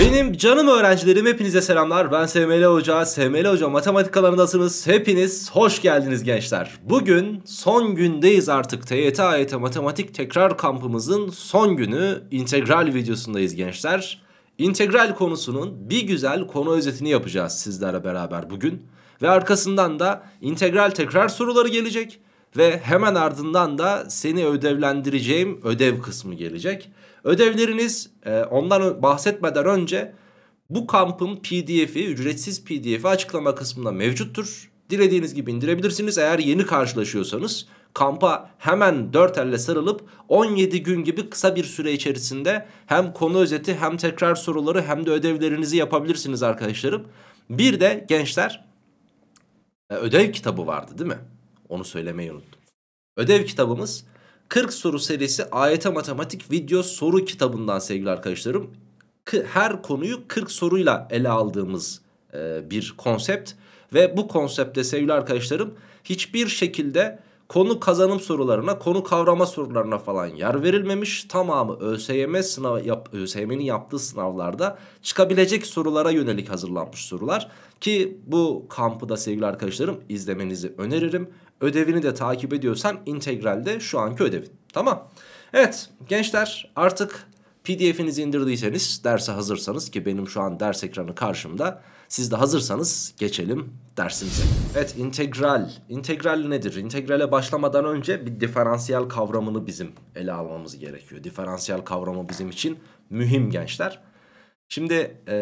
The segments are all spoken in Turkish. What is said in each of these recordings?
Benim canım öğrencilerim hepinize selamlar. Ben SML Hoca. SML Hoca matematik alanındasınız. Hepiniz hoş geldiniz gençler. Bugün son gündeyiz artık. TYT AYT matematik tekrar kampımızın son günü integral videosundayız gençler. İntegral konusunun bir güzel konu özetini yapacağız sizlerle beraber bugün. Ve arkasından da integral tekrar soruları gelecek. Ve hemen ardından da seni ödevlendireceğim ödev kısmı gelecek. Ödevleriniz e, ondan bahsetmeden önce bu kampın pdf'i ücretsiz pdf'i açıklama kısmında mevcuttur. Dilediğiniz gibi indirebilirsiniz eğer yeni karşılaşıyorsanız. Kampa hemen dört elle sarılıp 17 gün gibi kısa bir süre içerisinde hem konu özeti hem tekrar soruları hem de ödevlerinizi yapabilirsiniz arkadaşlarım. Bir de gençler e, ödev kitabı vardı değil mi? Onu söylemeyi unuttum. Ödev kitabımız 40 soru serisi AYT e matematik video soru kitabından sevgili arkadaşlarım. Her konuyu 40 soruyla ele aldığımız e, bir konsept. Ve bu konsepte sevgili arkadaşlarım hiçbir şekilde konu kazanım sorularına, konu kavrama sorularına falan yer verilmemiş. Tamamı ÖSYM sınav yap, ÖSYM'nin yaptığı sınavlarda çıkabilecek sorulara yönelik hazırlanmış sorular. Ki bu kampı da sevgili arkadaşlarım izlemenizi öneririm ödevini de takip ediyorsan integralde de şu anki ödevin. Tamam. Evet gençler artık pdf'inizi indirdiyseniz derse hazırsanız ki benim şu an ders ekranı karşımda. Siz de hazırsanız geçelim dersimize. Evet integral. İntegral nedir? İntegrale başlamadan önce bir diferansiyel kavramını bizim ele almamız gerekiyor. Diferansiyel kavramı bizim için mühim gençler. Şimdi e,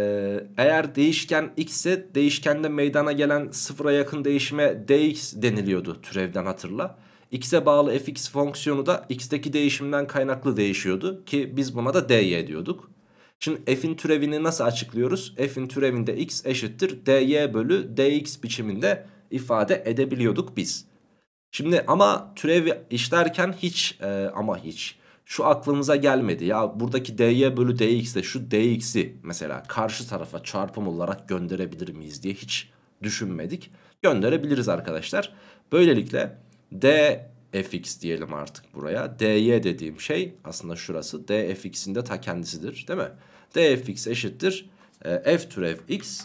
eğer değişken x ise değişkende meydana gelen sıfıra yakın değişime dx deniliyordu türevden hatırla. x'e bağlı fx fonksiyonu da x'teki değişimden kaynaklı değişiyordu ki biz buna da dy diyorduk. Şimdi f'in türevini nasıl açıklıyoruz? f'in türevinde x eşittir dy bölü dx biçiminde ifade edebiliyorduk biz. Şimdi ama türevi işlerken hiç e, ama hiç şu aklımıza gelmedi. Ya buradaki dy bölü dx dx'de şu dx'i mesela karşı tarafa çarpım olarak gönderebilir miyiz diye hiç düşünmedik. Gönderebiliriz arkadaşlar. Böylelikle dfx diyelim artık buraya. dy dediğim şey aslında şurası. dfx'in de ta kendisidir değil mi? dfx eşittir e, f türev x.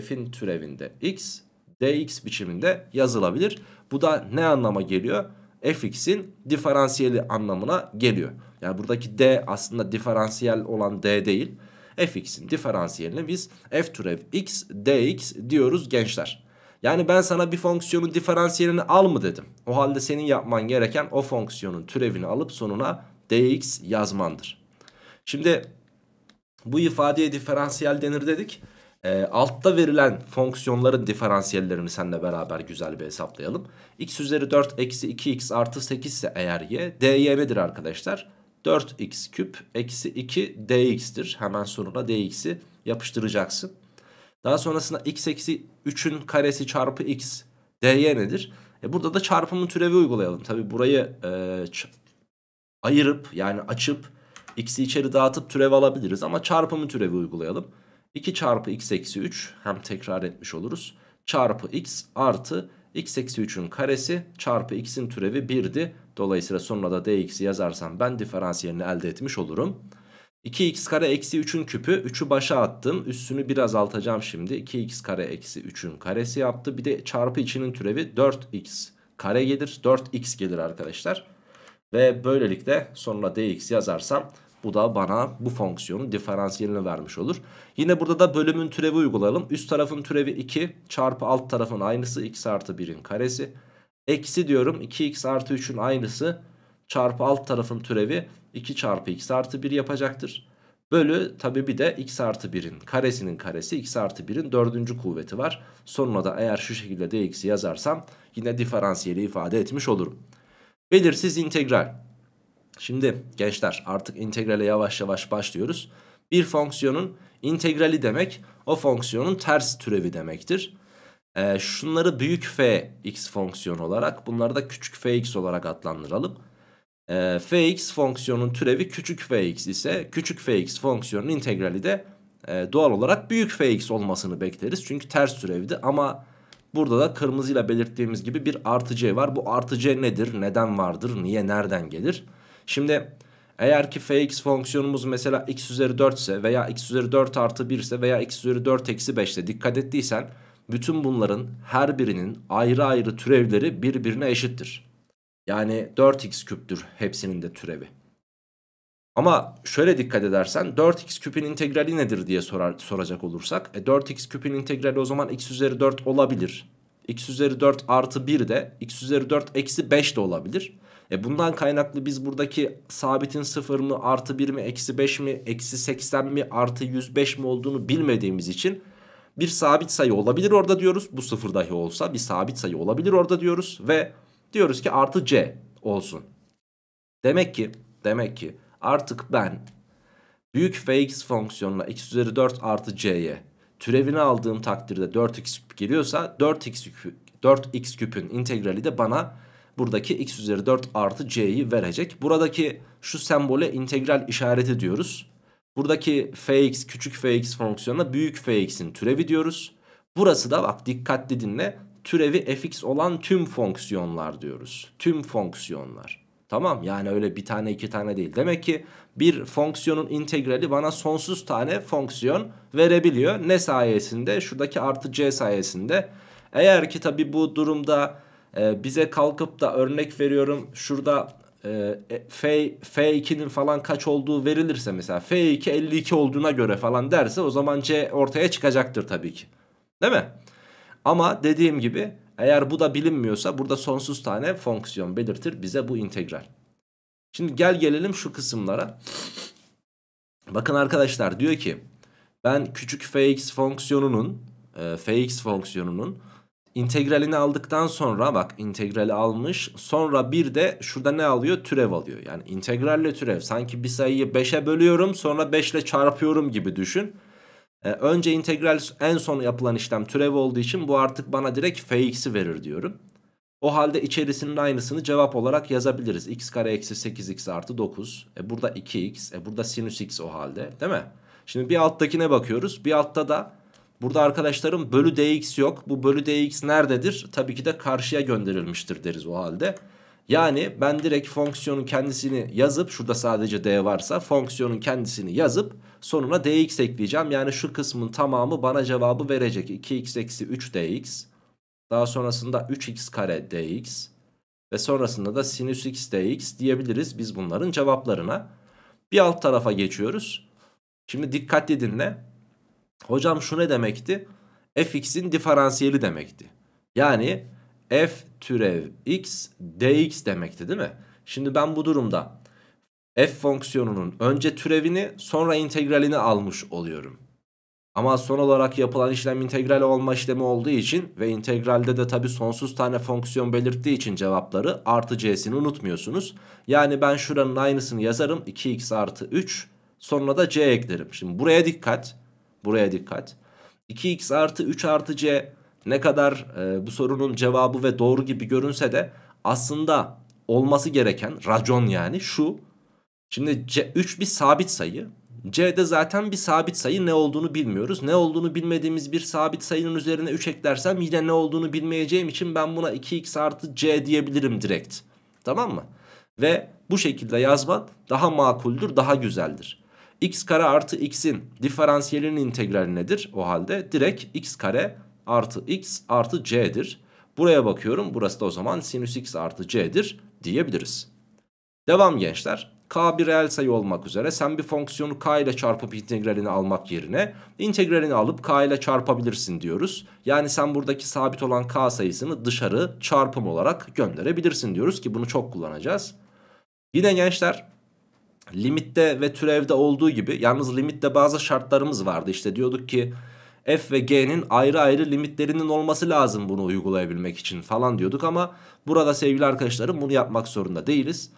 f'in türevinde x dx biçiminde yazılabilir. Bu da ne anlama geliyor? fx'in diferansiyeli anlamına geliyor. Yani buradaki d aslında diferansiyel olan d değil. fx'in diferansiyeline biz f türev x dx diyoruz gençler. Yani ben sana bir fonksiyonun diferansiyelini al mı dedim. O halde senin yapman gereken o fonksiyonun türevini alıp sonuna dx yazmandır. Şimdi bu ifadeye diferansiyel denir dedik. E, altta verilen fonksiyonların diferansiyellerini seninle beraber güzel bir hesaplayalım. x üzeri 4 eksi 2x artı 8 ise eğer y. dy nedir arkadaşlar? 4x küp eksi 2 dx'tir. Hemen sonuna dx'i yapıştıracaksın. Daha sonrasında x eksi 3'ün karesi çarpı x dy nedir? E burada da çarpımın türevi uygulayalım. Tabi burayı e, ayırıp yani açıp x'i içeri dağıtıp türev alabiliriz ama çarpımın türevi uygulayalım. 2 çarpı x eksi 3 hem tekrar etmiş oluruz. Çarpı x artı x eksi 3'ün karesi çarpı x'in türevi 1'di. Dolayısıyla sonuna da dx'i yazarsam ben diferansiyelini elde etmiş olurum. 2x kare eksi 3'ün küpü 3'ü başa attım. üstünü bir altacağım şimdi. 2x kare eksi 3'ün karesi yaptı. Bir de çarpı içinin türevi 4x kare gelir. 4x gelir arkadaşlar. Ve böylelikle sonuna dx yazarsam bu da bana bu fonksiyonun diferansiyelini vermiş olur. Yine burada da bölümün türevi uygulayalım. Üst tarafın türevi 2 çarpı alt tarafın aynısı x artı 1'in karesi. Eksi diyorum 2x artı 3'ün aynısı çarpı alt tarafın türevi 2 çarpı x artı 1 yapacaktır. Bölü tabi bir de x artı 1'in karesinin karesi x artı 1'in dördüncü kuvveti var. Sonuna da eğer şu şekilde dx'i yazarsam yine diferansiyeli ifade etmiş olurum. Belirsiz integral. Şimdi gençler artık integrale yavaş yavaş başlıyoruz. Bir fonksiyonun integrali demek o fonksiyonun ters türevi demektir. E, şunları büyük f x fonksiyon olarak bunları da küçük f x olarak adlandıralım. E, ee, fx fonksiyonun türevi küçük fx ise küçük fx fonksiyonun integrali de e, doğal olarak büyük fx olmasını bekleriz. Çünkü ters türevdi ama burada da kırmızıyla belirttiğimiz gibi bir artı c var. Bu artı c nedir? Neden vardır? Niye? Nereden gelir? Şimdi eğer ki fx fonksiyonumuz mesela x üzeri 4 ise veya x üzeri 4 artı 1 ise veya x üzeri 4 eksi 5 ise dikkat ettiysen bütün bunların her birinin ayrı ayrı türevleri birbirine eşittir. Yani 4x küptür hepsinin de türevi. Ama şöyle dikkat edersen 4x küpün integrali nedir diye sorar, soracak olursak. E 4x küpün integrali o zaman x üzeri 4 olabilir. x üzeri 4 artı 1 de x üzeri 4 eksi 5 de olabilir. E bundan kaynaklı biz buradaki sabitin 0 mı artı 1 mi eksi 5 mi eksi 80 mi artı 105 mi olduğunu bilmediğimiz için bir sabit sayı olabilir orada diyoruz. Bu sıfır dahi olsa bir sabit sayı olabilir orada diyoruz ve diyoruz ki artı c olsun. Demek ki demek ki artık ben büyük fx fonksiyonuna x üzeri 4 artı c'ye türevini aldığım takdirde 4x küp geliyorsa 4x, 4x küpün integrali de bana buradaki x üzeri 4 artı c'yi verecek. Buradaki şu sembole integral işareti diyoruz. Buradaki fx küçük fx fonksiyonuna büyük fx'in türevi diyoruz. Burası da bak dikkatli dinle türevi fx olan tüm fonksiyonlar diyoruz. Tüm fonksiyonlar. Tamam yani öyle bir tane iki tane değil. Demek ki bir fonksiyonun integrali bana sonsuz tane fonksiyon verebiliyor. Ne sayesinde? Şuradaki artı c sayesinde. Eğer ki tabi bu durumda ee, bize kalkıp da örnek veriyorum şurada e, e F, F2'nin falan kaç olduğu verilirse mesela F2 52 olduğuna göre falan derse o zaman C ortaya çıkacaktır tabii ki. Değil mi? Ama dediğim gibi eğer bu da bilinmiyorsa burada sonsuz tane fonksiyon belirtir bize bu integral. Şimdi gel gelelim şu kısımlara. Bakın arkadaşlar diyor ki ben küçük fx fonksiyonunun e, fx fonksiyonunun integralini aldıktan sonra bak integrali almış. Sonra bir de şurada ne alıyor? Türev alıyor. Yani integralle türev. Sanki bir sayıyı 5'e bölüyorum sonra 5 ile çarpıyorum gibi düşün. Ee, önce integral en son yapılan işlem türev olduğu için bu artık bana direkt fx'i verir diyorum. O halde içerisinin aynısını cevap olarak yazabiliriz. x kare eksi 8x artı 9. E burada 2x. E burada sinüs x o halde değil mi? Şimdi bir alttakine bakıyoruz. Bir altta da Burada arkadaşlarım bölü dx yok. Bu bölü dx nerededir? Tabii ki de karşıya gönderilmiştir deriz o halde. Yani ben direkt fonksiyonun kendisini yazıp şurada sadece d varsa fonksiyonun kendisini yazıp sonuna dx ekleyeceğim. Yani şu kısmın tamamı bana cevabı verecek. 2x eksi 3 dx. Daha sonrasında 3x kare dx. Ve sonrasında da sinüs x dx diyebiliriz biz bunların cevaplarına. Bir alt tarafa geçiyoruz. Şimdi dikkatli dinle. Hocam şu ne demekti? fx'in diferansiyeli demekti. Yani f türev x dx demekti değil mi? Şimdi ben bu durumda f fonksiyonunun önce türevini sonra integralini almış oluyorum. Ama son olarak yapılan işlem integral olma işlemi olduğu için ve integralde de tabi sonsuz tane fonksiyon belirttiği için cevapları artı c'sini unutmuyorsunuz. Yani ben şuranın aynısını yazarım 2x artı 3 sonra da c eklerim. Şimdi buraya dikkat. Buraya dikkat. 2x artı 3 artı c ne kadar e, bu sorunun cevabı ve doğru gibi görünse de aslında olması gereken racon yani şu. Şimdi c, 3 bir sabit sayı. C'de zaten bir sabit sayı ne olduğunu bilmiyoruz. Ne olduğunu bilmediğimiz bir sabit sayının üzerine 3 eklersem yine ne olduğunu bilmeyeceğim için ben buna 2x artı C diyebilirim direkt. Tamam mı? Ve bu şekilde yazman daha makuldür, daha güzeldir x kare artı x'in diferansiyelinin integrali nedir? O halde direkt x kare artı x artı c'dir. Buraya bakıyorum burası da o zaman sinüs x artı c'dir diyebiliriz. Devam gençler. K bir reel sayı olmak üzere sen bir fonksiyonu k ile çarpıp integralini almak yerine integralini alıp k ile çarpabilirsin diyoruz. Yani sen buradaki sabit olan k sayısını dışarı çarpım olarak gönderebilirsin diyoruz ki bunu çok kullanacağız. Yine gençler Limitte ve türevde olduğu gibi yalnız limitte bazı şartlarımız vardı. İşte diyorduk ki f ve g'nin ayrı ayrı limitlerinin olması lazım bunu uygulayabilmek için falan diyorduk ama burada sevgili arkadaşlarım bunu yapmak zorunda değiliz.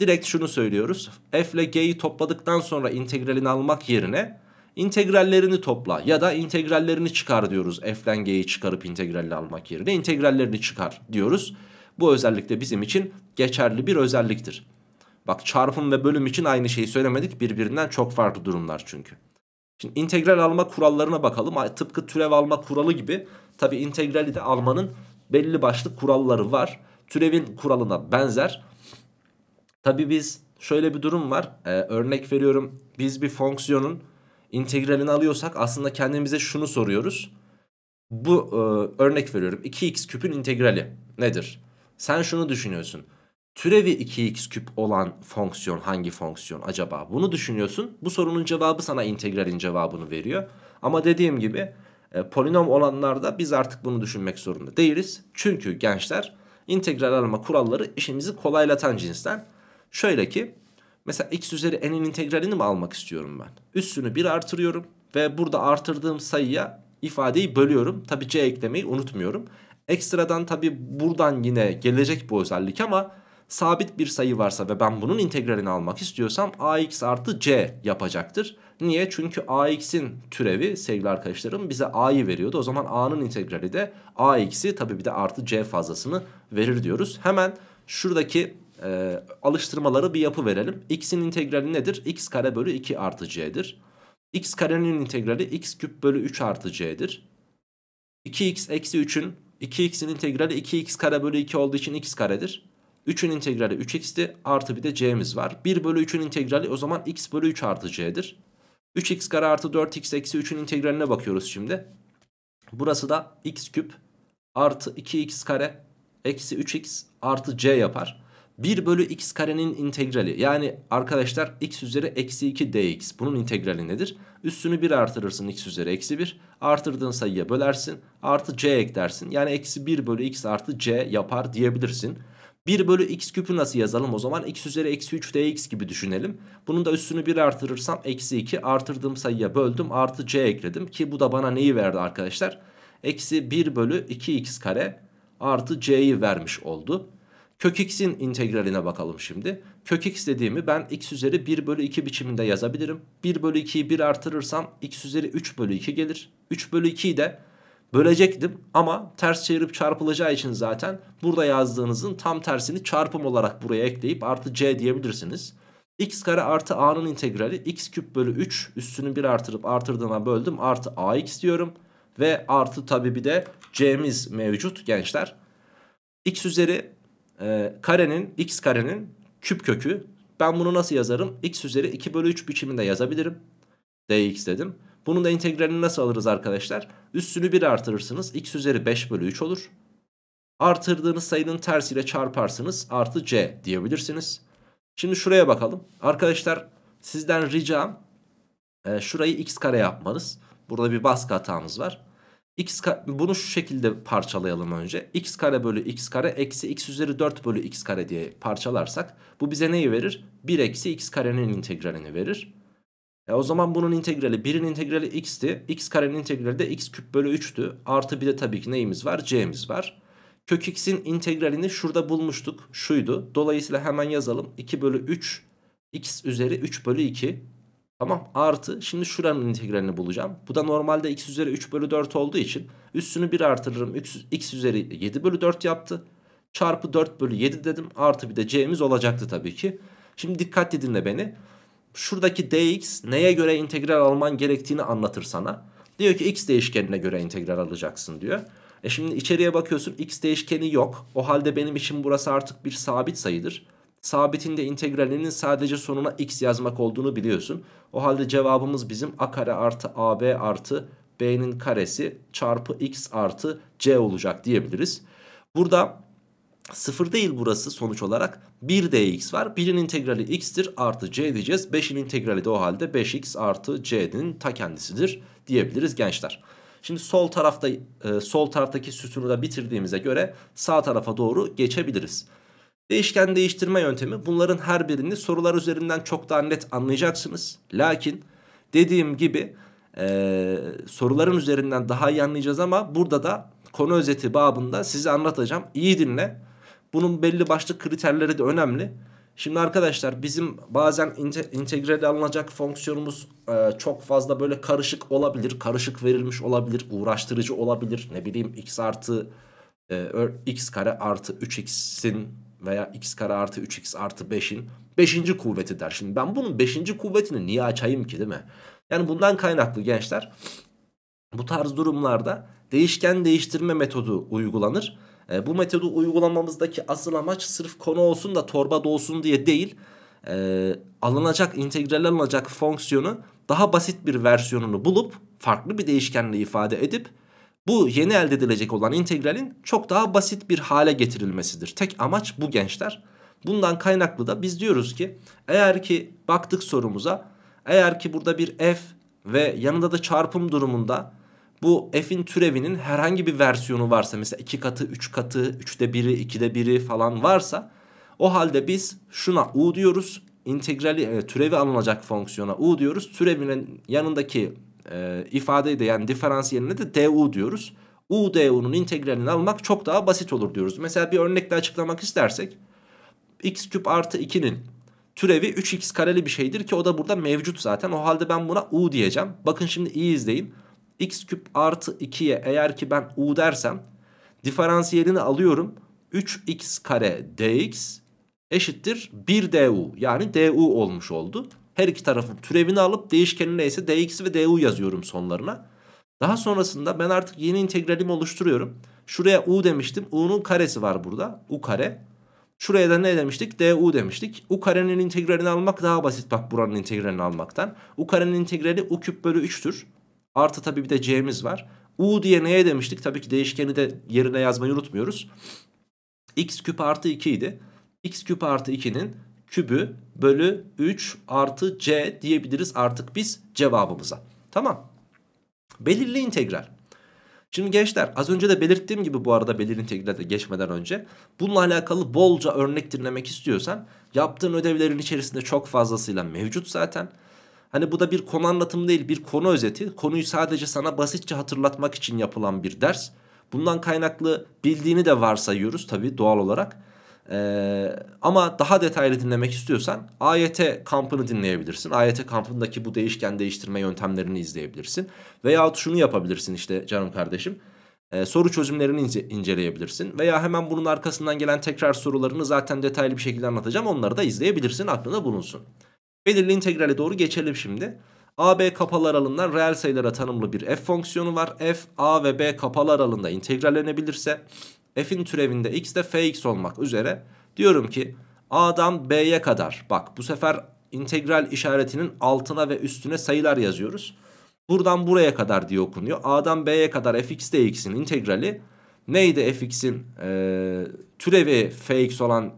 Direkt şunu söylüyoruz. f ile g'yi topladıktan sonra integralini almak yerine integrallerini topla ya da integrallerini çıkar diyoruz. f'den g'yi çıkarıp integralini almak yerine integrallerini çıkar diyoruz. Bu özellik bizim için geçerli bir özelliktir. Bak çarpım ve bölüm için aynı şeyi söylemedik. Birbirinden çok farklı durumlar çünkü. Şimdi integral alma kurallarına bakalım. Tıpkı türev alma kuralı gibi. Tabi integrali de almanın belli başlı kuralları var. Türevin kuralına benzer. Tabi biz şöyle bir durum var. Ee, örnek veriyorum. Biz bir fonksiyonun integralini alıyorsak aslında kendimize şunu soruyoruz. Bu e, örnek veriyorum. 2x küpün integrali nedir? Sen şunu düşünüyorsun türevi 2x küp olan fonksiyon hangi fonksiyon acaba? Bunu düşünüyorsun. Bu sorunun cevabı sana integralin cevabını veriyor. Ama dediğim gibi e, polinom olanlarda biz artık bunu düşünmek zorunda değiliz. Çünkü gençler integral alma kuralları işimizi kolaylatan cinsten. Şöyle ki mesela x üzeri n'in integralini mi almak istiyorum ben? üstünü 1 artırıyorum ve burada artırdığım sayıya ifadeyi bölüyorum. Tabi c eklemeyi unutmuyorum. Ekstradan tabi buradan yine gelecek bu özellik ama sabit bir sayı varsa ve ben bunun integralini almak istiyorsam ax artı c yapacaktır. Niye? Çünkü ax'in türevi sevgili arkadaşlarım bize a'yı veriyordu. O zaman a'nın integrali de ax'i tabii bir de artı c fazlasını verir diyoruz. Hemen şuradaki e, alıştırmaları bir yapı verelim. x'in integrali nedir? x kare bölü 2 artı c'dir. x karenin integrali x küp bölü 3 artı c'dir. 2x eksi 3'ün 2x'in integrali 2x kare bölü 2 olduğu için x karedir. 3'ün integrali 3x'ti artı bir de c'miz var. 1 bölü 3'ün integrali o zaman x bölü 3 artı c'dir. 3x kare artı 4x eksi 3'ün integraline bakıyoruz şimdi. Burası da x küp artı 2x kare eksi 3x artı c yapar. 1 bölü x karenin integrali yani arkadaşlar x üzeri eksi 2 dx bunun integrali nedir? Üstünü 1 artırırsın x üzeri eksi 1 artırdığın sayıya bölersin artı c eklersin yani eksi 1 bölü x artı c yapar diyebilirsin. 1 bölü x küpü nasıl yazalım o zaman? x üzeri eksi 3 dx gibi düşünelim. Bunun da üstünü 1 artırırsam eksi 2 artırdığım sayıya böldüm artı c ekledim. Ki bu da bana neyi verdi arkadaşlar? Eksi 1 bölü 2x kare artı c'yi vermiş oldu. Kök x'in integraline bakalım şimdi. Kök x dediğimi ben x üzeri 1 bölü 2 biçiminde yazabilirim. 1 bölü 2'yi 1 artırırsam x üzeri 3 bölü 2 gelir. 3 bölü 2'yi de bölecektim ama ters çevirip çarpılacağı için zaten burada yazdığınızın tam tersini çarpım olarak buraya ekleyip artı c diyebilirsiniz. x kare artı a'nın integrali x küp bölü 3 üstünü bir artırıp artırdığına böldüm artı ax diyorum. Ve artı tabi bir de c'miz mevcut gençler. x üzeri e, karenin x karenin küp kökü ben bunu nasıl yazarım? x üzeri 2 bölü 3 biçiminde yazabilirim. dx dedim. Bunun da integralini nasıl alırız arkadaşlar? Üssünü 1 artırırsınız. X üzeri 5 bölü 3 olur. Artırdığınız sayının tersiyle çarparsınız. Artı C diyebilirsiniz. Şimdi şuraya bakalım. Arkadaşlar sizden ricam e, şurayı x kare yapmanız. Burada bir baskı hatamız var. X bunu şu şekilde parçalayalım önce. x kare bölü x kare eksi x üzeri 4 bölü x kare diye parçalarsak bu bize neyi verir? 1 eksi x karenin integralini verir. E o zaman bunun integrali 1'in integrali x'ti. x karenin integrali de x küp bölü 3'tü. Artı bir de tabii ki neyimiz var? c'miz var. Kök x'in integralini şurada bulmuştuk. Şuydu. Dolayısıyla hemen yazalım. 2 bölü 3 x üzeri 3 bölü 2. Tamam artı şimdi şuranın integralini bulacağım. Bu da normalde x üzeri 3 bölü 4 olduğu için üstünü 1 artırırım. X, x üzeri 7 bölü 4 yaptı. Çarpı 4 bölü 7 dedim. Artı bir de c'miz olacaktı tabii ki. Şimdi dikkatli dinle beni şuradaki dx neye göre integral alman gerektiğini anlatır sana. Diyor ki x değişkenine göre integral alacaksın diyor. E şimdi içeriye bakıyorsun x değişkeni yok. O halde benim için burası artık bir sabit sayıdır. Sabitin de integralinin sadece sonuna x yazmak olduğunu biliyorsun. O halde cevabımız bizim a kare artı ab artı b'nin karesi çarpı x artı c olacak diyebiliriz. Burada Sıfır değil burası sonuç olarak 1 dx var. 1'in integrali x'tir artı c diyeceğiz. 5'in integrali de o halde 5x artı c'nin ta kendisidir diyebiliriz gençler. Şimdi sol tarafta e, sol taraftaki sütunu da bitirdiğimize göre sağ tarafa doğru geçebiliriz. Değişken değiştirme yöntemi bunların her birini sorular üzerinden çok daha net anlayacaksınız. Lakin dediğim gibi e, soruların üzerinden daha iyi anlayacağız ama burada da konu özeti babında size anlatacağım. İyi dinle bunun belli başlı kriterleri de önemli. Şimdi arkadaşlar bizim bazen inte integrale alınacak fonksiyonumuz e, çok fazla böyle karışık olabilir. Karışık verilmiş olabilir. Uğraştırıcı olabilir. Ne bileyim x artı e, x kare artı 3x'in veya x kare artı 3x artı 5'in 5. kuvveti der. Şimdi ben bunun 5. kuvvetini niye açayım ki değil mi? Yani bundan kaynaklı gençler bu tarz durumlarda değişken değiştirme metodu uygulanır. E, bu metodu uygulamamızdaki asıl amaç sırf konu olsun da torba dolsun diye değil. E, alınacak integral alınacak fonksiyonu daha basit bir versiyonunu bulup farklı bir değişkenle ifade edip bu yeni elde edilecek olan integralin çok daha basit bir hale getirilmesidir. Tek amaç bu gençler. Bundan kaynaklı da biz diyoruz ki eğer ki baktık sorumuza eğer ki burada bir f ve yanında da çarpım durumunda bu f'in türevinin herhangi bir versiyonu varsa mesela 2 katı 3 katı 3'te 1'i 2'de 1'i falan varsa o halde biz şuna u diyoruz integrali e, türevi alınacak fonksiyona u diyoruz türevinin yanındaki e, ifadeyi de yani diferansiyeline de du diyoruz. u du'nun integralini almak çok daha basit olur diyoruz. Mesela bir örnekle açıklamak istersek x küp artı 2'nin türevi 3x kareli bir şeydir ki o da burada mevcut zaten. O halde ben buna u diyeceğim. Bakın şimdi iyi izleyin x küp artı 2'ye eğer ki ben u dersem diferansiyelini alıyorum. 3x kare dx eşittir 1 du yani du olmuş oldu. Her iki tarafın türevini alıp değişkeni neyse dx ve du yazıyorum sonlarına. Daha sonrasında ben artık yeni integralimi oluşturuyorum. Şuraya u demiştim. u'nun karesi var burada. u kare. Şuraya da ne demiştik? du demiştik. u karenin integralini almak daha basit bak buranın integralini almaktan. u karenin integrali u küp bölü 3'tür. Artı tabii bir de c'miz var. U diye neye demiştik? Tabii ki değişkeni de yerine yazmayı unutmuyoruz. X küp artı 2 idi. X küp artı 2'nin kübü bölü 3 artı c diyebiliriz artık biz cevabımıza. Tamam. Belirli integral. Şimdi gençler az önce de belirttiğim gibi bu arada belirli integrale geçmeden önce bununla alakalı bolca örnek dinlemek istiyorsan yaptığın ödevlerin içerisinde çok fazlasıyla mevcut zaten. Hani bu da bir konu anlatımı değil bir konu özeti. Konuyu sadece sana basitçe hatırlatmak için yapılan bir ders. Bundan kaynaklı bildiğini de varsayıyoruz tabii doğal olarak. Ee, ama daha detaylı dinlemek istiyorsan AYT kampını dinleyebilirsin. AYT kampındaki bu değişken değiştirme yöntemlerini izleyebilirsin. Veya şunu yapabilirsin işte canım kardeşim. Ee, soru çözümlerini ince, inceleyebilirsin. Veya hemen bunun arkasından gelen tekrar sorularını zaten detaylı bir şekilde anlatacağım. Onları da izleyebilirsin aklında bulunsun. Belirli integrale doğru geçelim şimdi. A, B kapalı aralığından reel sayılara tanımlı bir f fonksiyonu var. f, a ve b kapalı aralığında integrallenebilirse f'in türevinde x de fx olmak üzere diyorum ki a'dan b'ye kadar bak bu sefer integral işaretinin altına ve üstüne sayılar yazıyoruz. Buradan buraya kadar diye okunuyor. A'dan B'ye kadar fx dx'in integrali neydi fx'in e, türevi fx olan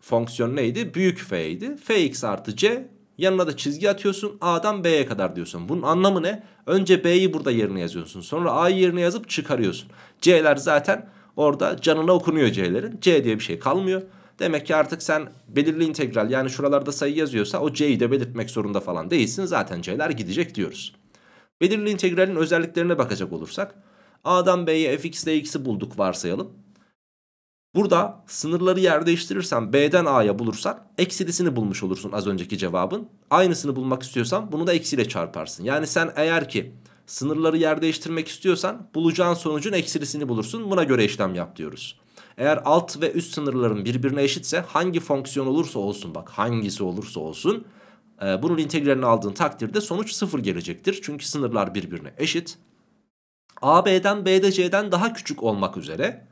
fonksiyon neydi? Büyük f'ydi. fx artı c Yanına da çizgi atıyorsun A'dan B'ye kadar diyorsun. Bunun anlamı ne? Önce B'yi burada yerine yazıyorsun. Sonra A'yı yerine yazıp çıkarıyorsun. C'ler zaten orada canına okunuyor C'lerin. C diye bir şey kalmıyor. Demek ki artık sen belirli integral yani şuralarda sayı yazıyorsa o C'yi de belirtmek zorunda falan değilsin. Zaten C'ler gidecek diyoruz. Belirli integralin özelliklerine bakacak olursak A'dan B'ye fx dx'i bulduk varsayalım. Burada sınırları yer değiştirirsen B'den A'ya bulursan eksilisini bulmuş olursun az önceki cevabın. Aynısını bulmak istiyorsan bunu da eksiyle çarparsın. Yani sen eğer ki sınırları yer değiştirmek istiyorsan bulacağın sonucun eksilisini bulursun. Buna göre işlem yap diyoruz. Eğer alt ve üst sınırların birbirine eşitse hangi fonksiyon olursa olsun bak hangisi olursa olsun e, bunun integralini aldığın takdirde sonuç sıfır gelecektir. Çünkü sınırlar birbirine eşit. A B'den B de C'den daha küçük olmak üzere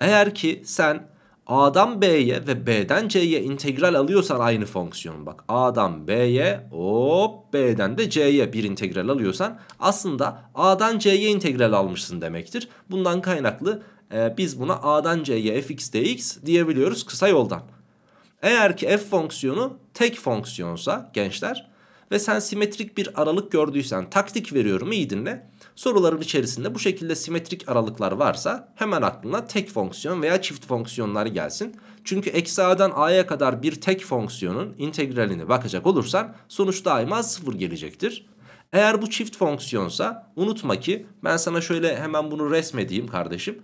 eğer ki sen A'dan B'ye ve B'den C'ye integral alıyorsan aynı fonksiyonun bak. A'dan B'ye hop B'den de C'ye bir integral alıyorsan aslında A'dan C'ye integral almışsın demektir. Bundan kaynaklı e, biz buna A'dan C'ye fx dx diyebiliyoruz kısa yoldan. Eğer ki f fonksiyonu tek fonksiyonsa gençler ve sen simetrik bir aralık gördüysen taktik veriyorum iyi dinle. Soruların içerisinde bu şekilde simetrik aralıklar varsa hemen aklına tek fonksiyon veya çift fonksiyonlar gelsin. Çünkü eksi a'dan a'ya kadar bir tek fonksiyonun integralini bakacak olursan sonuç daima sıfır gelecektir. Eğer bu çift fonksiyonsa unutma ki ben sana şöyle hemen bunu resmedeyim kardeşim.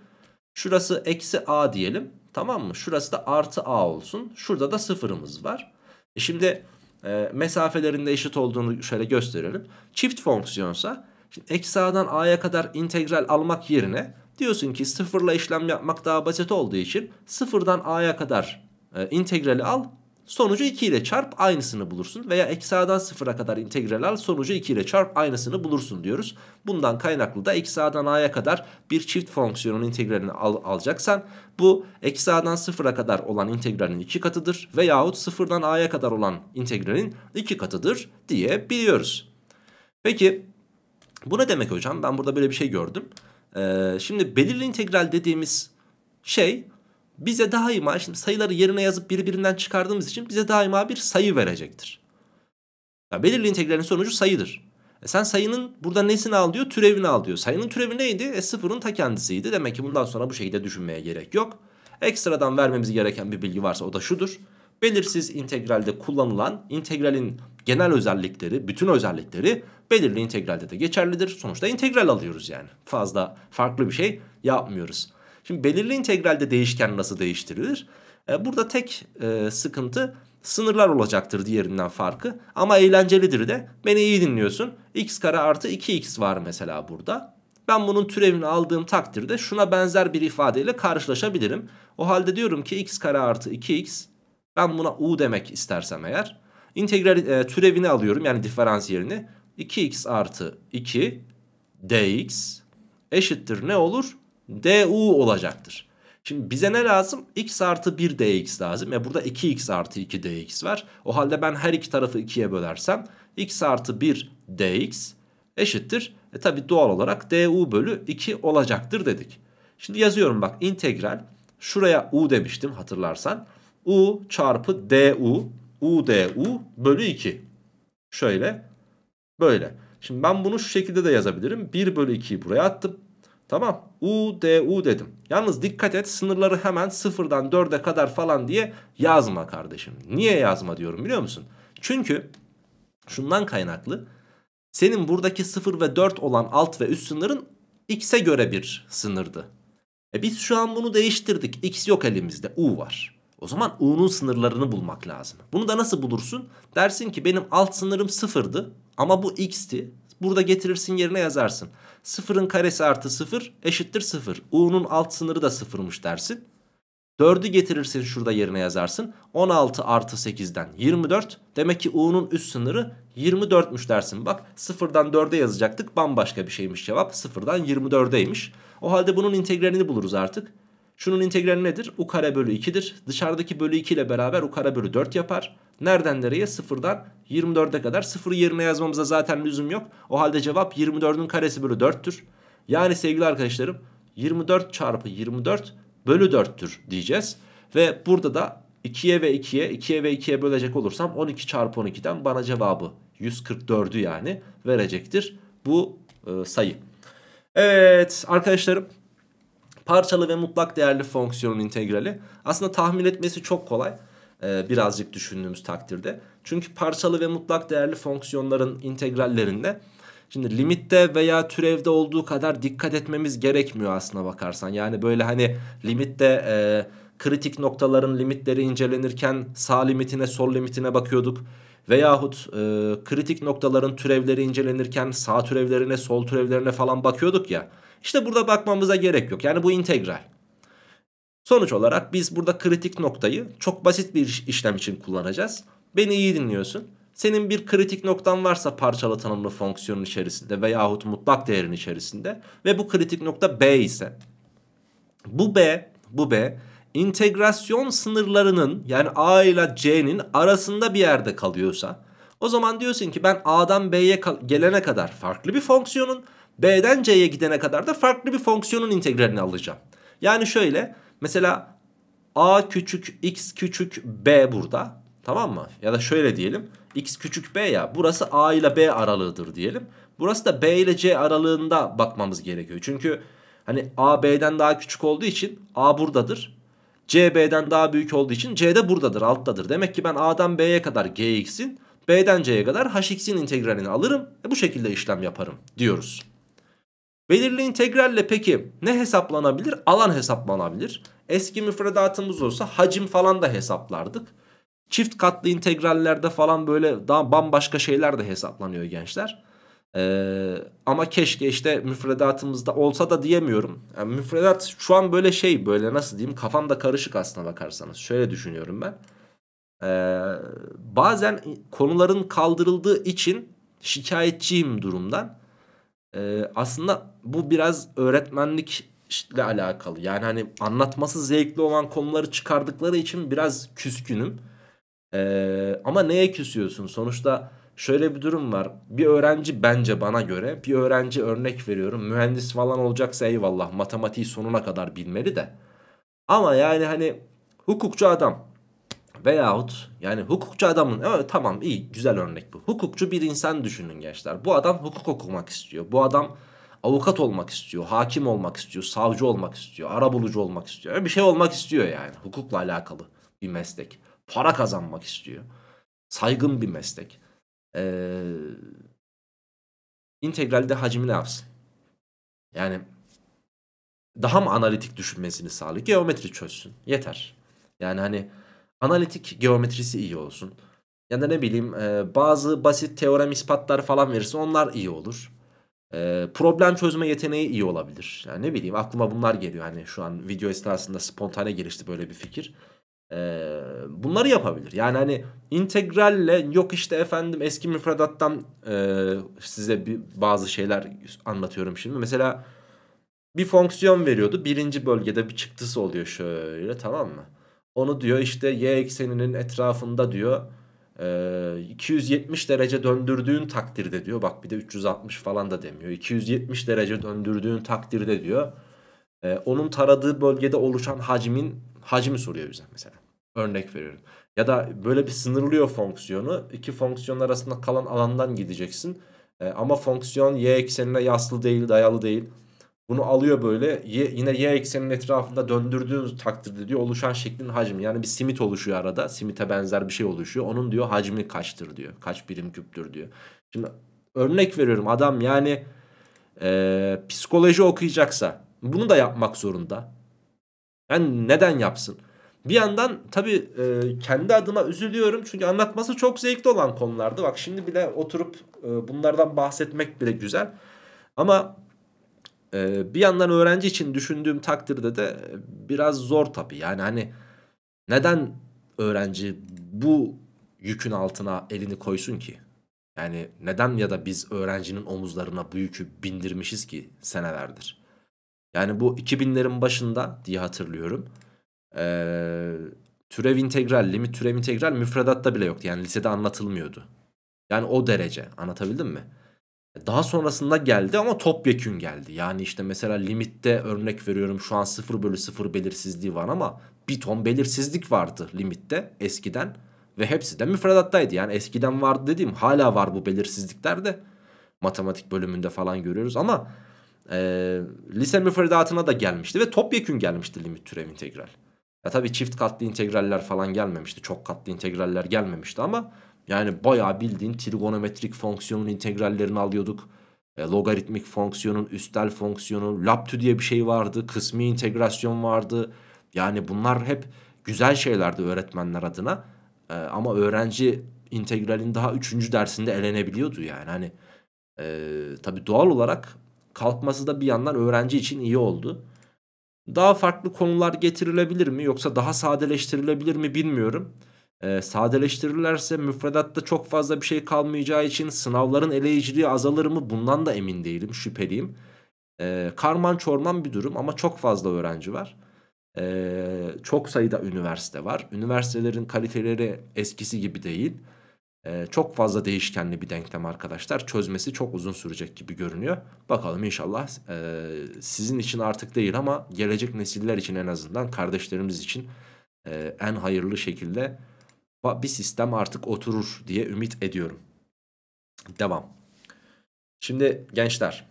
Şurası eksi a diyelim tamam mı? Şurası da artı a olsun. Şurada da sıfırımız var. E şimdi e, mesafelerinde eşit olduğunu şöyle gösterelim. Çift fonksiyonsa Şimdi eksi a'dan a'ya kadar integral almak yerine diyorsun ki sıfırla işlem yapmak daha basit olduğu için sıfırdan a'ya kadar e, integrali al sonucu 2 ile çarp aynısını bulursun veya eksi a'dan sıfıra kadar integral al sonucu 2 ile çarp aynısını bulursun diyoruz. Bundan kaynaklı da eksi a'dan a'ya kadar bir çift fonksiyonun integralini al alacaksan bu eksi a'dan sıfıra kadar olan integralin 2 katıdır veyahut sıfırdan a'ya kadar olan integralin 2 katıdır diye biliyoruz. Peki bu ne demek hocam? Ben burada böyle bir şey gördüm. Ee, şimdi belirli integral dediğimiz şey bize daima şimdi sayıları yerine yazıp birbirinden çıkardığımız için bize daima bir sayı verecektir. Ya belirli integralin sonucu sayıdır. E sen sayının burada nesini al diyor? Türevini al diyor. Sayının türevi neydi? E sıfırın ta kendisiydi. Demek ki bundan sonra bu şekilde düşünmeye gerek yok. Ekstradan vermemiz gereken bir bilgi varsa o da şudur belirsiz integralde kullanılan integralin genel özellikleri, bütün özellikleri belirli integralde de geçerlidir. Sonuçta integral alıyoruz yani. Fazla farklı bir şey yapmıyoruz. Şimdi belirli integralde değişken nasıl değiştirilir? Ee, burada tek e, sıkıntı sınırlar olacaktır diğerinden farkı. Ama eğlencelidir de beni iyi dinliyorsun. x kare artı 2x var mesela burada. Ben bunun türevini aldığım takdirde şuna benzer bir ifadeyle karşılaşabilirim. O halde diyorum ki x kare artı 2x ben buna u demek istersem eğer integral e, türevini alıyorum yani diferansiyelini. 2x artı 2 dx eşittir ne olur? du olacaktır. Şimdi bize ne lazım? x artı 1 dx lazım. E burada 2x artı 2 dx var. O halde ben her iki tarafı 2'ye bölersem x artı 1 dx eşittir. E tabi doğal olarak du bölü 2 olacaktır dedik. Şimdi yazıyorum bak integral. Şuraya u demiştim hatırlarsan. U çarpı DU. UDU bölü 2. Şöyle. Böyle. Şimdi ben bunu şu şekilde de yazabilirim. 1 bölü 2'yi buraya attım. Tamam. U, D, dedim. Yalnız dikkat et sınırları hemen sıfırdan 4'e kadar falan diye yazma kardeşim. Niye yazma diyorum biliyor musun? Çünkü şundan kaynaklı. Senin buradaki 0 ve 4 olan alt ve üst sınırın x'e göre bir sınırdı. E biz şu an bunu değiştirdik. X yok elimizde. U var. O zaman u'nun sınırlarını bulmak lazım. Bunu da nasıl bulursun? Dersin ki benim alt sınırım sıfırdı ama bu x'ti. Burada getirirsin yerine yazarsın. Sıfırın karesi artı sıfır eşittir sıfır. U'nun alt sınırı da sıfırmış dersin. 4'ü getirirsin şurada yerine yazarsın. 16 artı 8'den 24. Demek ki U'nun üst sınırı 24'müş dersin. Bak sıfırdan 4'e yazacaktık bambaşka bir şeymiş cevap. Sıfırdan 24'deymiş. O halde bunun integralini buluruz artık. Şunun integrali nedir? U kare bölü 2'dir. Dışarıdaki bölü 2 ile beraber U kare bölü 4 yapar. Nereden nereye? Sıfırdan 24'e kadar. Sıfırı yerine yazmamıza zaten lüzum yok. O halde cevap 24'ün karesi bölü 4'tür. Yani sevgili arkadaşlarım 24 çarpı 24 bölü 4'tür diyeceğiz. Ve burada da 2'ye ve 2'ye 2'ye ve 2'ye bölecek olursam 12 çarpı 12'den bana cevabı 144'ü yani verecektir bu e, sayı. Evet arkadaşlarım Parçalı ve mutlak değerli fonksiyonun integrali. Aslında tahmin etmesi çok kolay. Ee, birazcık düşündüğümüz takdirde. Çünkü parçalı ve mutlak değerli fonksiyonların integrallerinde şimdi limitte veya türevde olduğu kadar dikkat etmemiz gerekmiyor aslına bakarsan. Yani böyle hani limitte e, kritik noktaların limitleri incelenirken sağ limitine sol limitine bakıyorduk. Veyahut e, kritik noktaların türevleri incelenirken sağ türevlerine sol türevlerine falan bakıyorduk ya. İşte burada bakmamıza gerek yok. Yani bu integral. Sonuç olarak biz burada kritik noktayı çok basit bir işlem için kullanacağız. Beni iyi dinliyorsun. Senin bir kritik noktan varsa parçalı tanımlı fonksiyonun içerisinde veyahut mutlak değerin içerisinde ve bu kritik nokta b ise bu b bu b integrasyon sınırlarının yani a ile c'nin arasında bir yerde kalıyorsa o zaman diyorsun ki ben a'dan b'ye gelene kadar farklı bir fonksiyonun B'den C'ye gidene kadar da farklı bir fonksiyonun integralini alacağım. Yani şöyle mesela A küçük X küçük B burada tamam mı? Ya da şöyle diyelim X küçük B ya burası A ile B aralığıdır diyelim. Burası da B ile C aralığında bakmamız gerekiyor. Çünkü hani A B'den daha küçük olduğu için A buradadır. C B'den daha büyük olduğu için C de buradadır alttadır. Demek ki ben A'dan B'ye kadar GX'in B'den C'ye kadar HX'in integralini alırım. E bu şekilde işlem yaparım diyoruz. Belirli integralle peki ne hesaplanabilir? Alan hesaplanabilir. Eski müfredatımız olsa hacim falan da hesaplardık. Çift katlı integrallerde falan böyle daha bambaşka şeyler de hesaplanıyor gençler. Ee, ama keşke işte müfredatımızda olsa da diyemiyorum. Yani müfredat şu an böyle şey böyle nasıl diyeyim kafamda karışık aslına bakarsanız. Şöyle düşünüyorum ben. Ee, bazen konuların kaldırıldığı için şikayetçiyim durumdan. Ee, aslında bu biraz öğretmenlik ile alakalı. Yani hani anlatması zevkli olan konuları çıkardıkları için biraz küskünüm. Ee, ama neye küsüyorsun? Sonuçta şöyle bir durum var. Bir öğrenci bence bana göre bir öğrenci örnek veriyorum. Mühendis falan olacaksa eyvallah matematiği sonuna kadar bilmeli de. Ama yani hani hukukçu adam Veyahut yani hukukçu adamın evet, tamam iyi güzel örnek bu. Hukukçu bir insan düşünün gençler. Bu adam hukuk okumak istiyor. Bu adam avukat olmak istiyor, hakim olmak istiyor, savcı olmak istiyor, arabulucu olmak istiyor. Öyle bir şey olmak istiyor yani. Hukukla alakalı bir meslek. Para kazanmak istiyor. Saygın bir meslek. Ee, integralde hacmi ne yapsın? Yani daha mı analitik düşünmesini sağlıyor? Geometri çözsün. Yeter. Yani hani analitik geometrisi iyi olsun. Ya da ne bileyim e, bazı basit teorem ispatları falan verirse onlar iyi olur. E, problem çözme yeteneği iyi olabilir. Yani ne bileyim aklıma bunlar geliyor. Hani şu an video esnasında spontane gelişti böyle bir fikir. E, bunları yapabilir. Yani hani integralle yok işte efendim eski müfredattan e, size bir, bazı şeyler anlatıyorum şimdi. Mesela bir fonksiyon veriyordu. Birinci bölgede bir çıktısı oluyor şöyle tamam mı? Onu diyor işte y ekseninin etrafında diyor 270 derece döndürdüğün takdirde diyor. Bak bir de 360 falan da demiyor. 270 derece döndürdüğün takdirde diyor. Onun taradığı bölgede oluşan hacmin hacmi soruyor bize mesela. Örnek veriyorum. Ya da böyle bir sınırlıyor fonksiyonu. İki fonksiyon arasında kalan alandan gideceksin. Ama fonksiyon y eksenine yaslı değil, dayalı değil. Bunu alıyor böyle y, yine y eksenin etrafında döndürdüğünüz takdirde diyor oluşan şeklin hacmi. Yani bir simit oluşuyor arada. Simite benzer bir şey oluşuyor. Onun diyor hacmi kaçtır diyor. Kaç birim küptür diyor. Şimdi örnek veriyorum adam yani e, psikoloji okuyacaksa bunu da yapmak zorunda. Yani neden yapsın? Bir yandan tabii e, kendi adıma üzülüyorum. Çünkü anlatması çok zevkli olan konulardı. Bak şimdi bile oturup e, bunlardan bahsetmek bile güzel. Ama ee, bir yandan öğrenci için düşündüğüm takdirde de biraz zor tabii. Yani hani neden öğrenci bu yükün altına elini koysun ki? Yani neden ya da biz öğrencinin omuzlarına bu yükü bindirmişiz ki senelerdir? Yani bu 2000'lerin başında diye hatırlıyorum. Ee, türev integral, limit türev integral müfredatta bile yoktu. Yani lisede anlatılmıyordu. Yani o derece anlatabildim mi? Daha sonrasında geldi ama topyekün geldi. Yani işte mesela limitte örnek veriyorum şu an 0 bölü 0 belirsizliği var ama bir ton belirsizlik vardı limitte eskiden. Ve hepsi de müfredattaydı. Yani eskiden vardı dediğim hala var bu belirsizlikler de matematik bölümünde falan görüyoruz ama e, lise müfredatına da gelmişti ve topyekün gelmişti limit türev integral. Ya tabii çift katlı integraller falan gelmemişti. Çok katlı integraller gelmemişti ama yani bayağı bildiğin trigonometrik fonksiyonun integrallerini alıyorduk. E, logaritmik fonksiyonun, üstel fonksiyonu, laptü diye bir şey vardı. Kısmi integrasyon vardı. Yani bunlar hep güzel şeylerdi öğretmenler adına. E, ama öğrenci integralin daha üçüncü dersinde elenebiliyordu yani. Hani e, tabii doğal olarak kalkması da bir yandan öğrenci için iyi oldu. Daha farklı konular getirilebilir mi yoksa daha sadeleştirilebilir mi bilmiyorum e, sadeleştirirlerse müfredatta çok fazla bir şey kalmayacağı için sınavların eleyiciliği azalır mı? Bundan da emin değilim, şüpheliyim. E, karman çorman bir durum ama çok fazla öğrenci var. E, çok sayıda üniversite var. Üniversitelerin kaliteleri eskisi gibi değil. E, çok fazla değişkenli bir denklem arkadaşlar. Çözmesi çok uzun sürecek gibi görünüyor. Bakalım inşallah e, sizin için artık değil ama gelecek nesiller için en azından kardeşlerimiz için e, en hayırlı şekilde bir sistem artık oturur diye ümit ediyorum. Devam. Şimdi gençler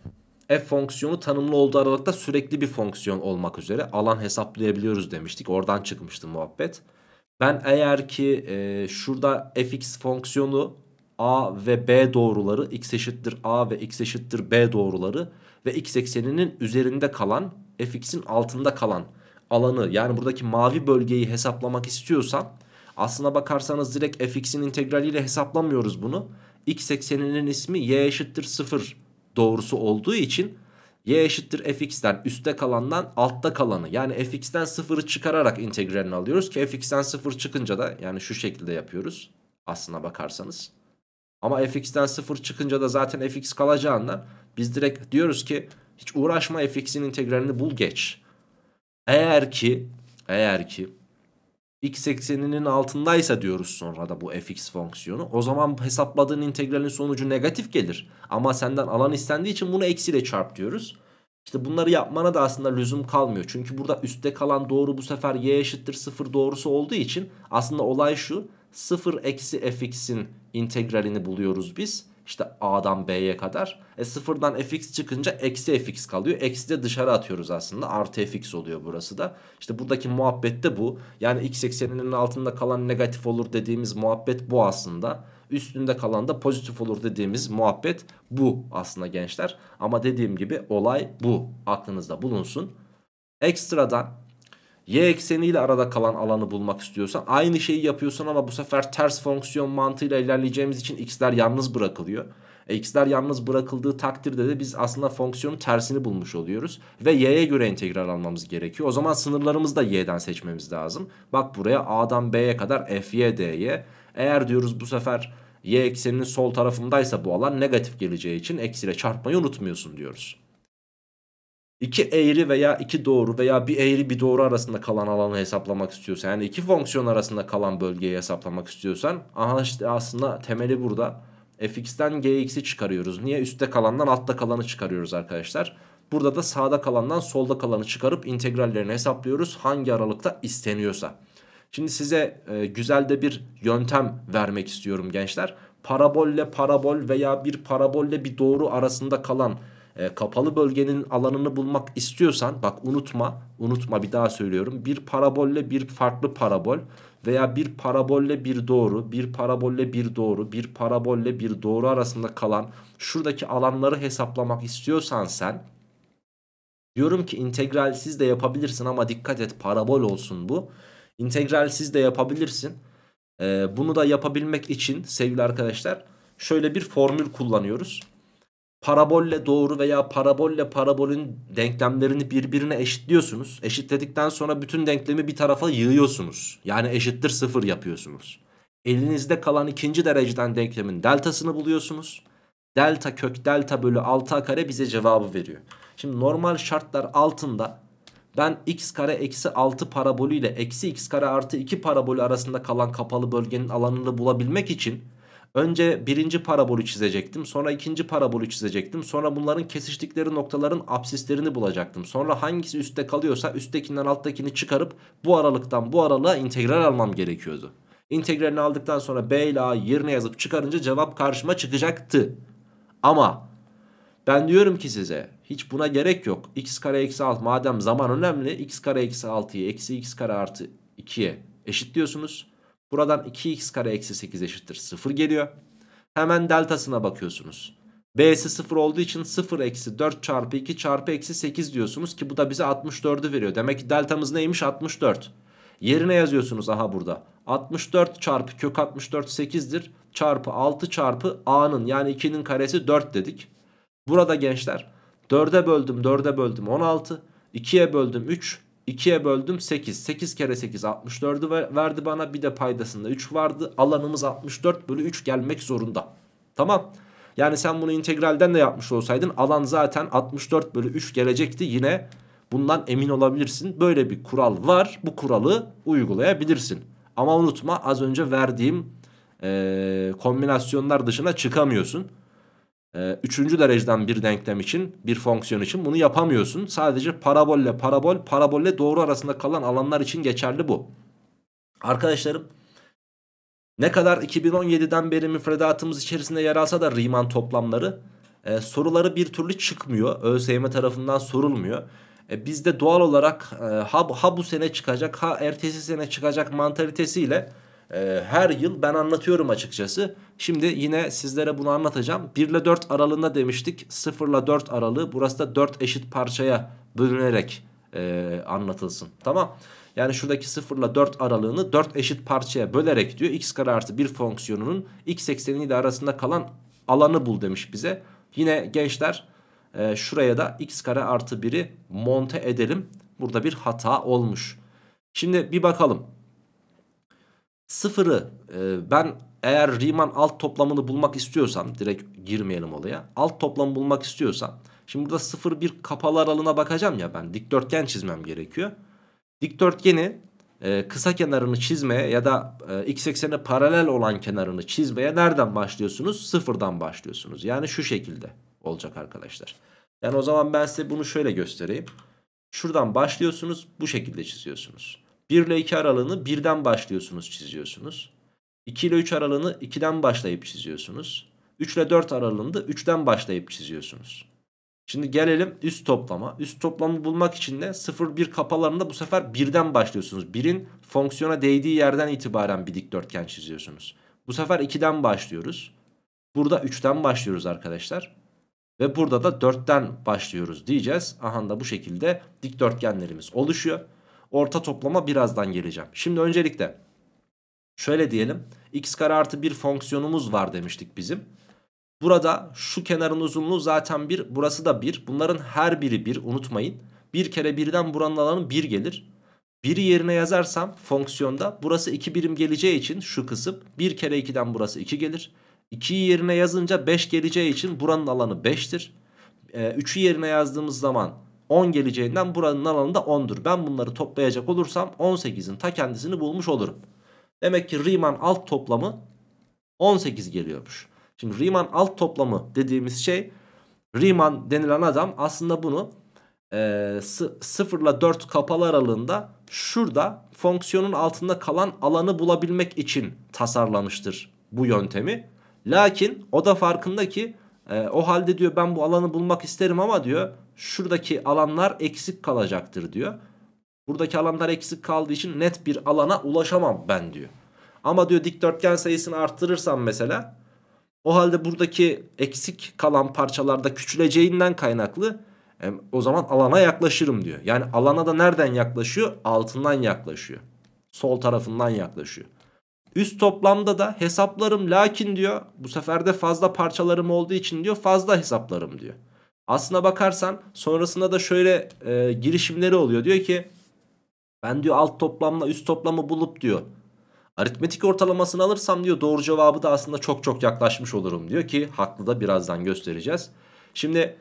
f fonksiyonu tanımlı olduğu aralıkta sürekli bir fonksiyon olmak üzere alan hesaplayabiliyoruz demiştik. Oradan çıkmıştı muhabbet. Ben eğer ki e, şurada fx fonksiyonu a ve b doğruları x eşittir a ve x eşittir b doğruları ve x ekseninin üzerinde kalan fx'in altında kalan alanı yani buradaki mavi bölgeyi hesaplamak istiyorsam Aslına bakarsanız direkt fx'in integraliyle hesaplamıyoruz bunu. x ekseninin ismi y eşittir 0 doğrusu olduğu için y eşittir fx'ten üstte kalandan altta kalanı yani fx'ten 0'ı çıkararak integralini alıyoruz ki fx'ten 0 çıkınca da yani şu şekilde yapıyoruz aslına bakarsanız. Ama fx'ten 0 çıkınca da zaten fx kalacağından biz direkt diyoruz ki hiç uğraşma fx'in integralini bul geç. Eğer ki eğer ki x ekseninin altındaysa diyoruz sonra da bu fx fonksiyonu. O zaman hesapladığın integralin sonucu negatif gelir. Ama senden alan istendiği için bunu eksiyle çarp diyoruz. İşte bunları yapmana da aslında lüzum kalmıyor. Çünkü burada üstte kalan doğru bu sefer y eşittir 0 doğrusu olduğu için aslında olay şu. 0 eksi fx'in integralini buluyoruz biz işte A'dan B'ye kadar. E sıfırdan fx çıkınca eksi fx kalıyor. Eksi de dışarı atıyoruz aslında. Artı fx oluyor burası da. İşte buradaki muhabbet de bu. Yani x ekseninin altında kalan negatif olur dediğimiz muhabbet bu aslında. Üstünde kalan da pozitif olur dediğimiz muhabbet bu aslında gençler. Ama dediğim gibi olay bu. Aklınızda bulunsun. Ekstradan y ekseniyle arada kalan alanı bulmak istiyorsan aynı şeyi yapıyorsun ama bu sefer ters fonksiyon mantığıyla ilerleyeceğimiz için x'ler yalnız bırakılıyor. E, x'ler yalnız bırakıldığı takdirde de biz aslında fonksiyonun tersini bulmuş oluyoruz. Ve y'ye göre integral almamız gerekiyor. O zaman sınırlarımızı da y'den seçmemiz lazım. Bak buraya a'dan b'ye kadar f'ye d'ye. Eğer diyoruz bu sefer y ekseninin sol tarafındaysa bu alan negatif geleceği için eksiyle çarpmayı unutmuyorsun diyoruz. İki eğri veya iki doğru veya bir eğri bir doğru arasında kalan alanı hesaplamak istiyorsan yani iki fonksiyon arasında kalan bölgeyi hesaplamak istiyorsan aha işte aslında temeli burada fx'ten gx'i çıkarıyoruz. Niye? Üstte kalandan altta kalanı çıkarıyoruz arkadaşlar. Burada da sağda kalandan solda kalanı çıkarıp integrallerini hesaplıyoruz. Hangi aralıkta isteniyorsa. Şimdi size e, güzel de bir yöntem vermek istiyorum gençler. Parabolle parabol veya bir parabolle bir doğru arasında kalan e, kapalı bölgenin alanını bulmak istiyorsan bak unutma unutma bir daha söylüyorum bir parabolle bir farklı parabol veya bir parabolle bir doğru bir parabolle bir doğru bir parabolle bir doğru arasında kalan şuradaki alanları hesaplamak istiyorsan sen diyorum ki integralsiz de yapabilirsin ama dikkat et parabol olsun bu integralsiz de yapabilirsin e, bunu da yapabilmek için sevgili arkadaşlar şöyle bir formül kullanıyoruz parabolle doğru veya parabolle parabolün denklemlerini birbirine eşitliyorsunuz. Eşitledikten sonra bütün denklemi bir tarafa yığıyorsunuz. Yani eşittir sıfır yapıyorsunuz. Elinizde kalan ikinci dereceden denklemin deltasını buluyorsunuz. Delta kök delta bölü 6 kare bize cevabı veriyor. Şimdi normal şartlar altında ben x kare eksi 6 parabolü ile eksi x kare artı 2 parabolü arasında kalan kapalı bölgenin alanını bulabilmek için Önce birinci parabolü çizecektim. Sonra ikinci parabolü çizecektim. Sonra bunların kesiştikleri noktaların absislerini bulacaktım. Sonra hangisi üstte kalıyorsa üsttekinden alttakini çıkarıp bu aralıktan bu aralığa integral almam gerekiyordu. İntegralini aldıktan sonra B ile A yerine yazıp çıkarınca cevap karşıma çıkacaktı. Ama ben diyorum ki size hiç buna gerek yok. x kare eksi 6 madem zaman önemli x kare eksi 6'yı eksi x kare artı 2'ye eşitliyorsunuz. Buradan 2x kare eksi 8 eşittir 0 geliyor. Hemen deltasına bakıyorsunuz. B'si 0 olduğu için 0 eksi 4 çarpı 2 çarpı eksi 8 diyorsunuz ki bu da bize 64'ü veriyor. Demek ki deltamız neymiş 64. Yerine yazıyorsunuz aha burada. 64 çarpı kök 64 8'dir. Çarpı 6 çarpı a'nın yani 2'nin karesi 4 dedik. Burada gençler 4'e böldüm 4'e böldüm 16. 2'ye böldüm 3. 2'ye böldüm 8. 8 kere 8 64'ü verdi bana. Bir de paydasında 3 vardı. Alanımız 64 bölü 3 gelmek zorunda. Tamam. Yani sen bunu integralden de yapmış olsaydın alan zaten 64 bölü 3 gelecekti. Yine bundan emin olabilirsin. Böyle bir kural var. Bu kuralı uygulayabilirsin. Ama unutma az önce verdiğim e, kombinasyonlar dışına çıkamıyorsun. Ee, üçüncü dereceden bir denklem için bir fonksiyon için bunu yapamıyorsun. Sadece parabolle parabol parabolle doğru arasında kalan alanlar için geçerli bu. Arkadaşlarım ne kadar 2017'den beri müfredatımız içerisinde yer alsa da Riemann toplamları e, soruları bir türlü çıkmıyor. ÖSYM tarafından sorulmuyor. E, biz de doğal olarak e, ha, ha bu sene çıkacak ha ertesi sene çıkacak mantalitesiyle e, her yıl ben anlatıyorum açıkçası. Şimdi yine sizlere bunu anlatacağım. 1 ile 4 aralığında demiştik. 0 ile 4 aralığı burası da 4 eşit parçaya bölünerek e, anlatılsın. Tamam. Yani şuradaki 0 ile 4 aralığını 4 eşit parçaya bölerek diyor. x kare artı 1 fonksiyonunun x ekseniyle arasında kalan alanı bul demiş bize. Yine gençler e, şuraya da x kare artı 1'i monte edelim. Burada bir hata olmuş. Şimdi bir bakalım. Sıfırı e, ben eğer Riemann alt toplamını bulmak istiyorsam direkt girmeyelim olaya. Alt toplamı bulmak istiyorsam şimdi burada sıfır bir kapalı aralığına bakacağım ya ben dikdörtgen çizmem gerekiyor. Dikdörtgeni e, kısa kenarını çizmeye ya da e, x eksene paralel olan kenarını çizmeye nereden başlıyorsunuz? Sıfırdan başlıyorsunuz. Yani şu şekilde olacak arkadaşlar. Yani o zaman ben size bunu şöyle göstereyim. Şuradan başlıyorsunuz bu şekilde çiziyorsunuz. 1 ile 2 aralığını 1'den başlıyorsunuz çiziyorsunuz. 2 ile 3 aralığını 2'den başlayıp çiziyorsunuz. 3 ile 4 aralığını da 3'den başlayıp çiziyorsunuz. Şimdi gelelim üst toplama. Üst toplamı bulmak için de 0-1 kapalarında bu sefer 1'den başlıyorsunuz. 1'in fonksiyona değdiği yerden itibaren bir dikdörtgen çiziyorsunuz. Bu sefer 2'den başlıyoruz. Burada 3'ten başlıyoruz arkadaşlar. Ve burada da 4'ten başlıyoruz diyeceğiz. Aha da bu şekilde dikdörtgenlerimiz oluşuyor. Orta toplama birazdan geleceğim. Şimdi öncelikle şöyle diyelim. x kare artı bir fonksiyonumuz var demiştik bizim. Burada şu kenarın uzunluğu zaten 1 burası da 1. Bunların her biri 1 unutmayın. 1 kere 1'den buranın alanı 1 gelir. 1'i yerine yazarsam fonksiyonda burası 2 birim geleceği için şu kısım 1 kere 2'den burası 2 gelir. 2'yi yerine yazınca 5 geleceği için buranın alanı 5'tir. 3'ü ee, yerine yazdığımız zaman 10 geleceğinden buranın alanı da 10'dur. Ben bunları toplayacak olursam 18'in ta kendisini bulmuş olurum. Demek ki Riemann alt toplamı 18 geliyormuş. Şimdi Riemann alt toplamı dediğimiz şey Riemann denilen adam aslında bunu e, 0 ile 4 kapalı aralığında şurada fonksiyonun altında kalan alanı bulabilmek için tasarlamıştır bu yöntemi. Lakin o da farkında ki e, o halde diyor ben bu alanı bulmak isterim ama diyor şuradaki alanlar eksik kalacaktır diyor. Buradaki alanlar eksik kaldığı için net bir alana ulaşamam ben diyor. Ama diyor dikdörtgen sayısını arttırırsam mesela o halde buradaki eksik kalan parçalarda küçüleceğinden kaynaklı o zaman alana yaklaşırım diyor. Yani alana da nereden yaklaşıyor? Altından yaklaşıyor. Sol tarafından yaklaşıyor. Üst toplamda da hesaplarım lakin diyor bu sefer de fazla parçalarım olduğu için diyor fazla hesaplarım diyor. Aslına bakarsan sonrasında da şöyle e, girişimleri oluyor. Diyor ki ben diyor alt toplamla üst toplamı bulup diyor. Aritmetik ortalamasını alırsam diyor doğru cevabı da aslında çok çok yaklaşmış olurum diyor ki haklı da birazdan göstereceğiz. Şimdi